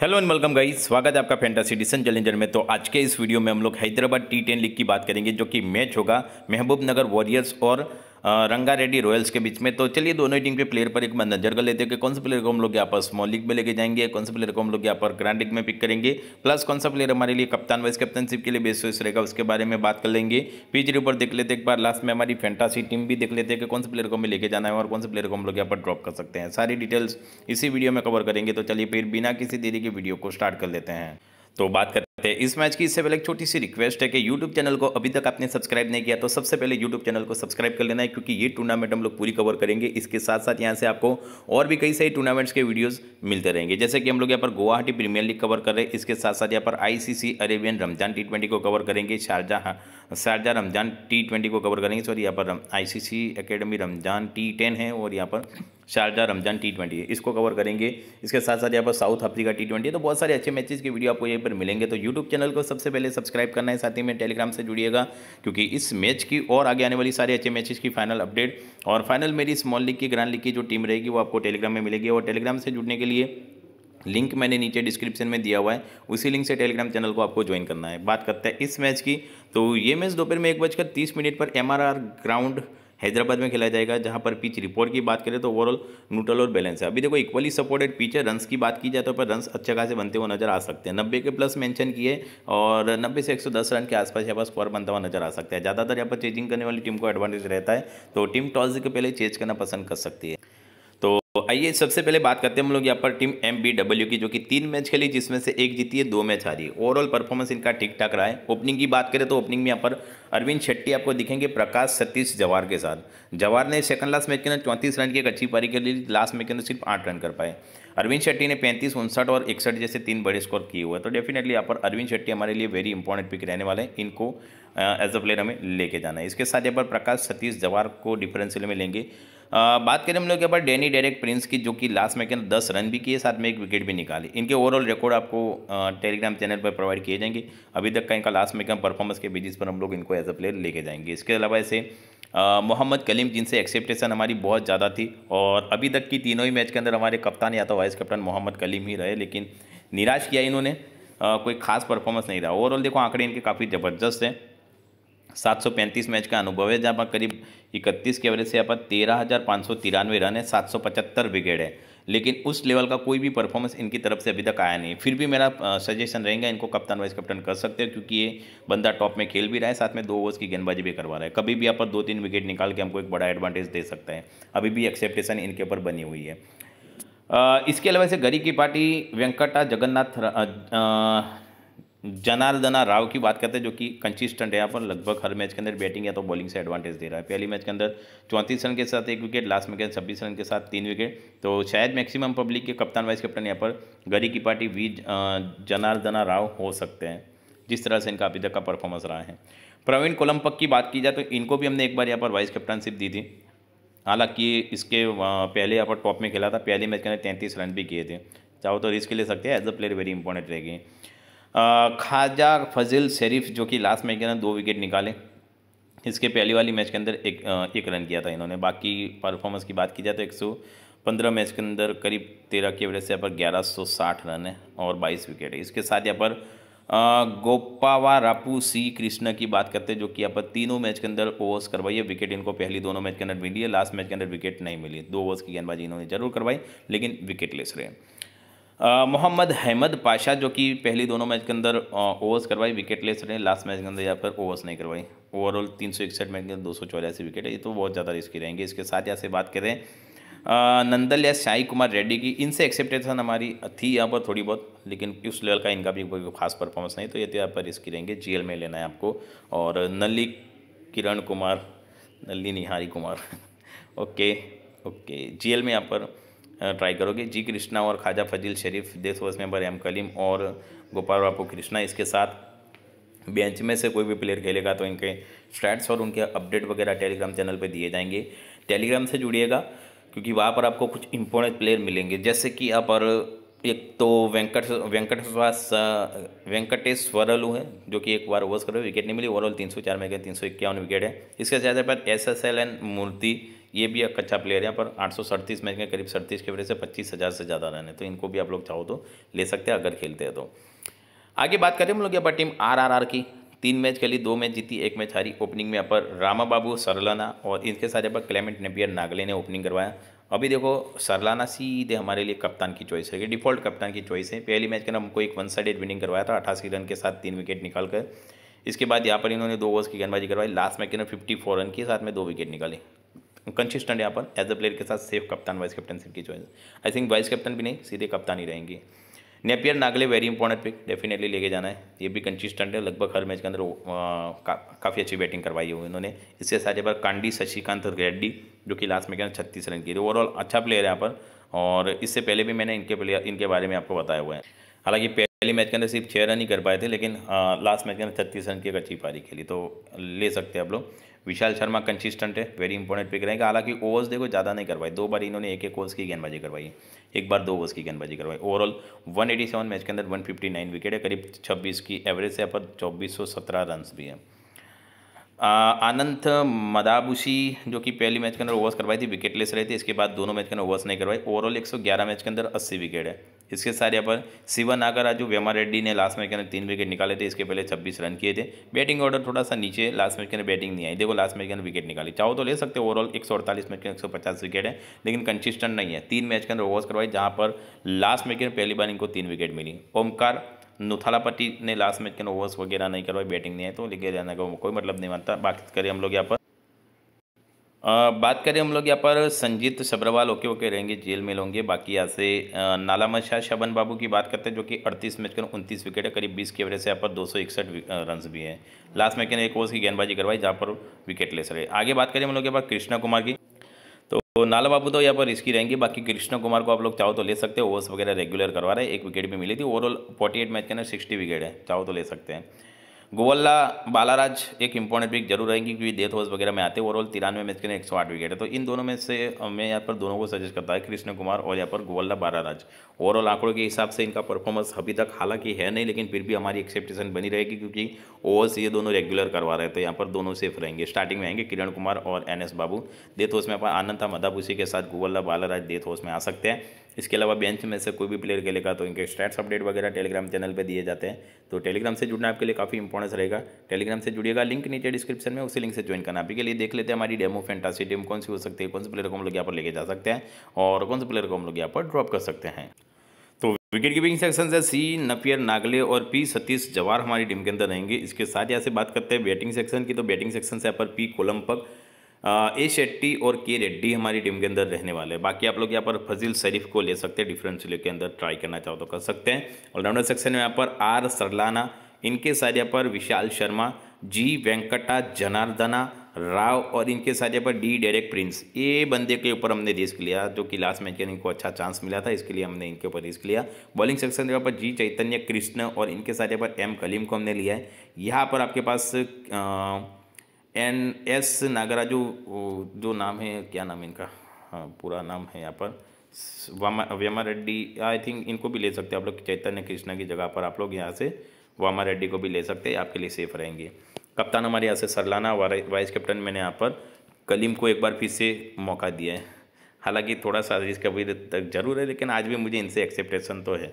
hello and welcome guys स्वागत है आपका फैंटासी डिसन चैलेंजर में तो आज के इस वीडियो में हम लोग हैदराबाद टी टेन लीग की बात करेंगे जो कि मैच होगा महबूब नगर वॉरियर्स और रंगा रेड्डी रॉयल्स के बीच में तो चलिए दोनों टीम के प्लेयर पर एक बार नजर कर लेते हैं कि कौन से प्लेयर को हम लोग यहाँ पर स्मॉल लीग में लेके जाएंगे कौन से प्लेयर को हम लोग यहाँ पर ग्रैंड लीग में पिक करेंगे प्लस कौन सा प्लेयर हमारे लिए कप्तान वाइस कैप्टनशिप के लिए बेस्ट रहेगा उसके बारे में बात कर लेंगे पीच रिपोर्ट देख लेते एक बार लास्ट में हमारी फैंटासी टीम भी देख लेते हैं कि कौन से प्लेयर को हमें लेके जाना है और कौन से प्लेयर को हम लोग यहाँ पर ड्रॉप कर सकते हैं सारी डिटेल्स इसी वीडियो में कवर करेंगे तो चलिए फिर बिना किसी देरी के वीडियो को स्टार्ट कर लेते हैं तो बात करते हैं इस मैच की इससे पहले एक छोटी सी रिक्वेस्ट है कि यूट्यूब चैनल को अभी तक आपने सब्सक्राइब नहीं किया तो सबसे पहले यूट्यूब चैनल को सब्सक्राइब कर लेना है क्योंकि ये टूर्नामेंट हम लोग पूरी कवर करेंगे इसके साथ साथ यहाँ से आपको और भी कई सारी टूर्नामेंट्स के वीडियोज़ मिलते रहेंगे जैसे कि हम लोग यहाँ पर गुवाहाटी प्रीमियर लीग कवर कर रहे हैं इसके साथ साथ यहाँ पर आई अरेबियन रमजान टी को कवर करेंगे शारजा शारजा रमजान टी को कवर करेंगे सॉरी यहाँ पर आई सी सी रमजान टी है और यहाँ पर शारजा रमजान टी है इसको कवर करेंगे इसके साथ साथ यहाँ पर साउथ अफ्रीका टी है तो बहुत सारे अच्छे मैचेस के वीडियो आपको यहीं पर मिलेंगे तो यूट्यूब चैनल को सबसे पहले सब्सक्राइब करना है साथ ही में टेलीग्राम से जुड़िएगा क्योंकि इस मैच की और आगे आने वाली सारे अच्छे मैचेस की फाइनल अपडेट और फाइनल मेरी स्मॉल लीग की ग्रांड लीग की जो टीम रहेगी वो आपको टेलीग्राम में मिलेगी और टेलीग्राम से जुड़ने के लिए लिंक मैंने नीचे डिस्क्रिप्शन में दिया हुआ है उसी लिंक से टेलीग्राम चैनल को आपको ज्वाइन करना है बात करते हैं इस मैच की तो ये मैच दोपहर में एक बजकर तीस मिनट पर एमआरआर ग्राउंड हैदराबाद में खेला जाएगा जहां पर पिच रिपोर्ट की बात करें तो ओवरऑल न्यूट्रल और बैलेंस है अभी देखो इक्वली सपोर्टेड पिच है रन्स की बात की जाए तो पर रन्स अच्छा खासे बनते हुए नजर आ सकते हैं नब्बे के प्लस मैंशन किए और नब्बे से एक रन के आसपास यहाँ पर स्कोर बनता हुआ नजर आ सकता है ज़्यादातर यहाँ पर चेजिंग करने वाली टीम को एडवांटेज रहता है तो टीम टॉस के पहले चेज करना पसंद कर सकती है आइए सबसे पहले बात करते हैं हम लोग यहाँ पर टीम एम बी डब्ल्यू की जो कि तीन मैच खेली जिसमें से एक जीती है दो मैच हारी ओवरऑल परफॉर्मेंस इनका ठीक ठाक रहा है ओपनिंग की बात करें तो ओपनिंग में यहाँ पर अरविंद शेट्टी आपको दिखेंगे प्रकाश सतीश जवार के साथ जवार ने सेकंड लास्ट मैच के अंदर चौंतीस रन की एक अच्छी पारी कर ली लास्ट मैच के अंदर सिर्फ आठ रन कर पाए अरविंद शेट्टी ने पैंतीस उनसठ और इकसठ जैसे तीन बड़े स्कोर किए हुए तो डेफिनेटली यहाँ पर अरविंद शेट्टी हमारे लिए वेरी इंपॉर्टेंट पिक रहने वाले हैं इनको एज अ प्लेयर हमें लेके जाना है इसके साथ यहाँ पर प्रकाश सतीश जवार को डिफरेंशियल में लेंगे बात करें हम लोग के बाद डेनी डेरेक प्रिंस की जो कि लास्ट में के अंदर दस रन भी किए साथ में एक विकेट भी निकाली इनके ओवरऑल रिकॉर्ड आपको टेलीग्राम चैनल पर प्रोवाइड किए जाएंगे अभी तक का इनका लास्ट में का परफॉर्मेंस के बेसिस पर हम लोग इनको एज अ प्लेयर लेके जाएंगे इसके अलावा ऐसे मोहम्मद कलीम जिनसे एक्सेप्टेशन हमारी बहुत ज़्यादा थी और अभी तक की तीनों ही मैच के अंदर हमारे कप्तान या तो वाइस कप्तान मोहम्मद कलीम ही रहे लेकिन निराश किया इन्होंने कोई खास परफॉर्मेंस नहीं रहा ओवरऑल देखो आंकड़े इनके काफ़ी ज़बरदस्त हैं सात सौ पैंतीस मैच का अनुभव है जहाँ पर करीब इकतीस के एवरेज से यहाँ पर तेरह हज़ार पाँच सौ तिरानवे रन है सात सौ पचहत्तर विकेट है लेकिन उस लेवल का कोई भी परफॉर्मेंस इनकी तरफ से अभी तक आया नहीं फिर भी मेरा सजेशन रहेगा इनको कप्तान वाइस कप्तान कर सकते हो क्योंकि ये बंदा टॉप में खेल भी रहा है साथ में दो ओवर्स की गेंदबाजी भी करवा रहा है कभी भी यहाँ पर दो तीन विकेट निकाल के हमको एक बड़ा एडवांटेज दे सकता है अभी भी एक्सेप्टेशन इनके ऊपर बनी हुई है इसके अलावा से गरी की पार्टी वेंकटा जगन्नाथ जनार्दना राव की बात करते हैं जो कि कंसिस्टेंट है यहाँ पर लगभग हर मैच के अंदर बैटिंग या तो बॉलिंग से एडवांटेज दे रहा है पहली मैच के अंदर चौंतीस रन के साथ एक विकेट लास्ट में छब्बीस रन के साथ तीन विकेट तो शायद मैक्सिमम पब्लिक के कप्तान वाइस कैप्टन यहाँ पर गरी की पार्टी वी जनार्दना राव हो सकते हैं जिस तरह से इनका अभी तक का परफॉर्मेंस रहा है प्रवीण कोलम्पक की बात की जाए तो इनको भी हमने एक बार यहाँ पर वाइस कैप्टनशिप दी थी हालांकि इसके पहले यहाँ पर टॉप में खेला था पहले मैच के अंदर तैंतीस रन भी किए थे चाहो तो रिस्क ले सकते हैं as a player very important रहेगी ख्वाजा फजिल शरीफ जो कि लास्ट मैच के अंदर दो विकेट निकाले इसके पहली वाली मैच के अंदर एक एक रन किया था इन्होंने बाकी परफॉर्मेंस की बात की जाए तो एक सौ पंद्रह मैच के अंदर करीब तेरह की एवरेज से यहाँ पर ग्यारह सौ साठ रन है और बाईस विकेट है इसके साथ यहाँ पर गोपावा रापू सी कृष्णा की बात करते हैं जो कि यहाँ पर तीनों मैच के अंदर ओवर्स करवाई है विकेट इनको पहली दोनों मैच के अंदर मिली है लास्ट मैच के अंदर विकेट नहीं मिली दो ओवर्स की गेंदबाजी इन्होंने जरूर करवाई लेकिन विकेट लेस रहे मोहम्मद हैमद पाशा जो कि पहली दोनों मैच के अंदर ओवर्स करवाई विकेट लेस रहे लास्ट मैच के अंदर यहाँ पर ओवर्स नहीं करवाई ओवरऑल तीन सौ इकसठ मैच के अंदर दो सौ चौरासी विकेट है ये तो बहुत ज़्यादा रिस्की रहेंगे इसके साथ यहाँ से बात करें नंदल या साई कुमार रेड्डी की इनसे एक्सेप्टेशन हमारी थी यहाँ पर थोड़ी बहुत लेकिन उस लेवल का इनका भी कोई खास परफॉर्मेंस नहीं तो ये तो यहाँ पर रिस्की रहेंगे जी में लेना है आपको और नली किरण कुमार नली निहारी कुमार ओके ओके जी में यहाँ पर ट्राई करोगे जी कृष्णा और ख्वाजा फजील शरीफ में मेंबर एम कलीम और गोपाल बापू कृष्णा इसके साथ बेंच में से कोई भी प्लेयर खेलेगा तो इनके स्टैट्स और उनके अपडेट वगैरह टेलीग्राम चैनल पर दिए जाएंगे टेलीग्राम से जुड़िएगा क्योंकि वहाँ पर आपको कुछ इंपॉर्टेंट प्लेयर मिलेंगे जैसे कि आप और एक तो वेंकट वेंकटेश्वर वेंकटेश्वरलू है जो कि एक बार ओवर्स रहे विकेट नहीं मिली ओवरऑल तीन सौ चार में गए तीन सौ इक्यावन विकेट है इसके साथ S S L N Murthy ये भी एक अच्छा प्लेयर है पर आठ सौ सड़तीस मैच में करीब सड़तीस के वजह से पच्चीस हज़ार से ज़्यादा रन है तो इनको भी आप लोग चाहो तो ले सकते हैं अगर खेलते हैं तो आगे बात करें हम लोग यहाँ पर टीम आर आर आर की तीन मैच खेली दो मैच जीती एक मैच हारी ओपनिंग में यहाँ पर रामा बाबू सरलाना और इनके साथ यहाँ पर क्लेमेंट नेपियर नागले ने ओपनिंग करवाया अभी देखो सरलाना सीधे हमारे लिए कप्तान की चॉइस है डिफॉल्ट कप्तान की चॉइस है पहली मैच के ना हमको एक वन साइडेड विनिंग करवाया था अठासी रन के साथ तीन विकेट निकाल कर इसके बाद यहाँ पर इन्होंने दो ओवर्स की गेंदबाजी करवाई लास्ट मैच के ना फिफ्टी फोर रन के साथ में दो विकेट निकाले कंसिस्टेंट यहाँ पर एज अ प्लेयर के साथ सेफ कप्तान वाइस कैप्टनशिप की choice I think vice captain भी नहीं सीधे कप्तान ही रहेंगे Napier Nagle very important pick definitely लेके जाना है ये भी कंसिस्टेंट है लगभग हर मैच के अंदर का, काफ़ी अच्छी बैटिंग करवाई है उन्होंने इसके साथ यहाँ पर कांडी शशिकांत रेड्डी जो कि लास्ट में क्या छत्तीस रन की ओवरऑल अच्छा प्लेयर है यहाँ पर और इससे पहले भी मैंने इनके प्लेयर इनके बारे में आपको बताया हुआ है हालांकि पहले मैच के अंदर सिर्फ छः रन ही कर पाए थे लेकिन लास्ट मैच के अंदर छत्तीस रन की एक अच्छी पारी खेली तो ले सकते हैं आप लोग विशाल शर्मा कंसिस्टेंट है वेरी इंपॉर्टेंट पिक रहेगा हालांकि ओवर्स देखो ज़्यादा नहीं करवाई दो बार इन्होंने एक एक ओवर्स की गेंदबाजी करवाई एक बार दो ओवर्स की गेंदबाजी करवाई ओवरऑल 187 मैच के अंदर 159 विकेट है करीब 26 की एवरेज है पर चौबीस सौ रन भी है आनंद मदाबुशी जो कि पहली मैच के अंदर ओवर्स करवाई थी विकेटलेस रहे थे इसके बाद दोनों मैच के अंदर ओवर्स नहीं करवाई ओवरऑल 111 मैच के अंदर 80 विकेट है इसके साथ यहाँ पर शिवा नागराजू व्यमा रेड्डी ने लास्ट मैच के अंदर तीन विकेट निकाले थे इसके पहले छब्बीस रन किए थे बैटिंग ऑर्डर थोड़ा सा नीचे लास्ट मैच के अंदर बैटिंग नहीं आई देखो लास्ट मैच के अंदर विकेट निकाली चाहो तो ले सकते हो ओवरऑल एक सौ अड़तालीस मैच के एक सौ पचास विकेट है लेकिन कंसिस्टेंट नहीं है तीन मैच के अंदर ओवर्स करवाई जहाँ पर लास्ट मैच के अंदर पहली बार इनको तीन विकेट मिली ओमकार नुथालापट्टी ने लास्ट मैच के ओवर्स वगैरह नहीं करवाई बैटिंग नहीं है तो लेके जाने का कोई मतलब नहीं मानता बात करें हम लोग यहाँ पर बात करें हम लोग यहाँ पर संजीत सब्रवाल ओके ओके रहेंगे जेल में लोंगे बाकी यहाँ से नालामा शाह शबन बाबू की बात करते हैं जो कि 38 मैच कर उनतीस विकेट है करीब 20 के एवरेज से यहाँ पर दो सौ इकसठ रन भी हैं लास्ट मैच ने एक ओवर की गेंदबाजी करवाई जहाँ पर विकेट ले सके आगे बात करें हम लोग यहाँ पर कृष्णा कुमार की तो नाला बाबू तो यहाँ पर इसकी रहेंगे बाकी कृष्णा कुमार को आप लोग चाहो तो ले सकते हो ओवर्स वगैरह रेगुलर करवा रहे हैं एक विकेट भी मिली थी ओवरऑल एट मैच के अंदर सिक्सटी विकेट है चाहो तो ले सकते हैं गोवल्ला बालाराज एक इंपॉर्टेंट पिक जरूर रहेंगी क्योंकि डेथ ओवर्स वगैरह में आते हैं ओवरऑल तिरानवे मैच के लिए एक सौ आठ विकेट है तो इन दोनों में से मैं यहाँ पर दोनों को सजेस्ट करता है कृष्ण कुमार और यहाँ पर गोवल्ला बालाराज ओवरऑल आंकड़ों के हिसाब से इनका परफॉर्मेंस अभी तक हालांकि है नहीं लेकिन फिर भी हमारी एक्सपेक्टेशन बनी रहेगी क्योंकि ओवर्स ये दोनों रेगुलर करवा रहे थे तो यहाँ पर दोनों सेफ रहेंगे स्टार्टिंग में आएंगे किरण कुमार और N S Babu death overs में अपन आनंद था मदाबूसी के साथ गोवल्ला बालाराज डेथ ओवर्स में आ सकते हैं इसके अलावा बेंच में से कोई भी प्लेयर खेलेगा तो इनके स्टैट्स अपडेट वगैरह टेलीग्राम चैनल पे दिए जाते हैं तो टेलीग्राम से जुड़ना आपके लिए काफ़ी इंपॉर्टेंस रहेगा टेलीग्राम से जुड़िएगा लिंक नीचे डिस्क्रिप्शन में उसी लिंक से ज्वाइन करना आप के लिए देख लेते हैं हमारी डेमो फेंटासी टीम कौन सी हो सकती है कौन से प्लेयर को हम लोग यहाँ पर लेके जा सकते हैं और कौन से प्लेयर को हम लोग यहाँ पर ड्रॉप कर सकते हैं तो विकेट कीपिंग सेक्शन से सी नफियर नागले और पी सतीश जवार हमारी टीम के अंदर रहेंगे इसके साथ यहाँ से बात करते हैं बैटिंग सेक्शन की तो बैटिंग सेक्शन से यहाँ पर पी कोलम्पक ए शेट्टी और के रेड्डी हमारी टीम के अंदर रहने वाले हैं बाकी आप लोग यहाँ पर फजील शरीफ को ले सकते हैं डिफरेंशियल के अंदर ट्राई करना चाहो तो कर सकते हैं ऑलराउंडर सेक्शन में यहाँ पर आर सरलाना इनके साथ यहाँ पर विशाल शर्मा जी वेंकटा जनार्दना राव और इनके साथ यहाँ पर डी डेरेक प्रिंस ये बंदे के ऊपर हमने रिस्क लिया जो कि लास्ट मैच के इनको अच्छा चांस मिला था इसके लिए हमने इनके ऊपर रिस्क लिया बॉलिंग सेक्शन यहाँ पर जी चैतन्य कृष्ण और इनके साथ यहाँ पर एम कलीम को हमने लिया है यहाँ पर आपके पास आ, एन एस नागराजू जो नाम है क्या नाम है इनका हाँ पूरा नाम है यहाँ पर व्यामा रेड्डी आई थिंक इनको भी ले सकते हैं आप लोग चैतन्य कृष्णा की जगह पर आप लोग यहाँ से वामा रेड्डी को भी ले सकते हैं आपके लिए सेफ रहेंगे कप्तान हमारे यहाँ से सरलाना वाइस कैप्टन मैंने यहाँ पर कलीम को एक बार फिर से मौका दिया है हालांकि थोड़ा सा रिस्क अभी तक जरूर है लेकिन आज भी मुझे इनसे एक्सेप्टेशन तो है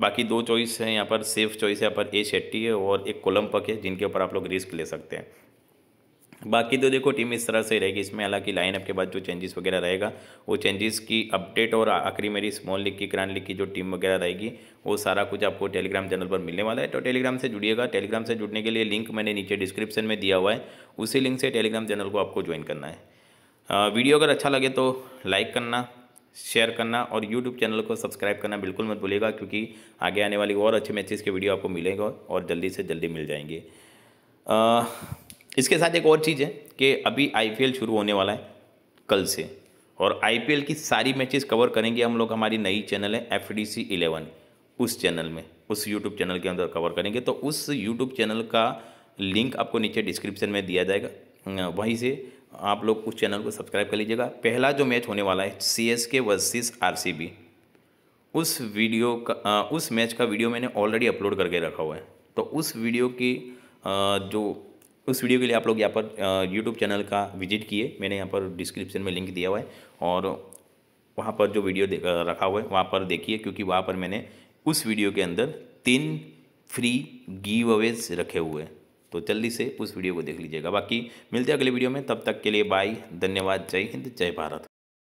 बाकी दो चॉइस हैं यहाँ पर सेफ चॉइस है यहाँ पर ए शेट्टी है और एक कोलम्पक है जिनके ऊपर आप लोग रिस्क ले सकते हैं बाकी तो देखो टीम इस तरह से रहेगी इसमें हालांकि लाइनअप के बाद जो चेंजेस वगैरह रहेगा वो चेंजेस की अपडेट और आखिरी मेरी स्मॉल लीग की ग्रांड लीग की जो टीम वगैरह रहेगी वो सारा कुछ आपको टेलीग्राम चैनल पर मिलने वाला है तो टेलीग्राम से जुड़िएगा टेलीग्राम से जुड़ने के लिए लिंक मैंने नीचे डिस्क्रिप्शन में दिया हुआ है उसी लिंक से टेलीग्राम चैनल को आपको ज्वाइन करना है वीडियो अगर अच्छा लगे तो लाइक करना शेयर करना और यूट्यूब चैनल को सब्सक्राइब करना बिल्कुल मत भूलिएगा क्योंकि आगे आने वाली और अच्छे मैचेस के वीडियो आपको मिलेंगे और जल्दी से जल्दी मिल जाएंगे इसके साथ एक और चीज़ है कि अभी आई शुरू होने वाला है कल से और आई की सारी मैचेस कवर करेंगे हम लोग हमारी नई चैनल है एफ डी सी इलेवन उस चैनल में उस यूट्यूब चैनल के अंदर कवर करेंगे तो उस यूट्यूब चैनल का लिंक आपको नीचे डिस्क्रिप्शन में दिया जाएगा अं, वहीं से आप लोग उस चैनल को सब्सक्राइब कर लीजिएगा पहला जो मैच होने वाला है C S K versus R C B उस वीडियो का उस मैच का वीडियो मैंने ऑलरेडी अपलोड करके रखा हुआ है तो उस वीडियो की जो उस वीडियो के लिए आप लोग यहाँ पर यूट्यूब चैनल का विजिट किए मैंने यहाँ पर डिस्क्रिप्शन में लिंक दिया हुआ है और वहाँ पर जो वीडियो रखा हुआ है वहाँ पर देखिए क्योंकि वहाँ पर मैंने उस वीडियो के अंदर तीन फ्री गिव अवेज रखे हुए हैं तो जल्दी से उस वीडियो को देख लीजिएगा बाकी मिलते हैं अगले वीडियो में तब तक के लिए बाय धन्यवाद जय हिंद जय भारत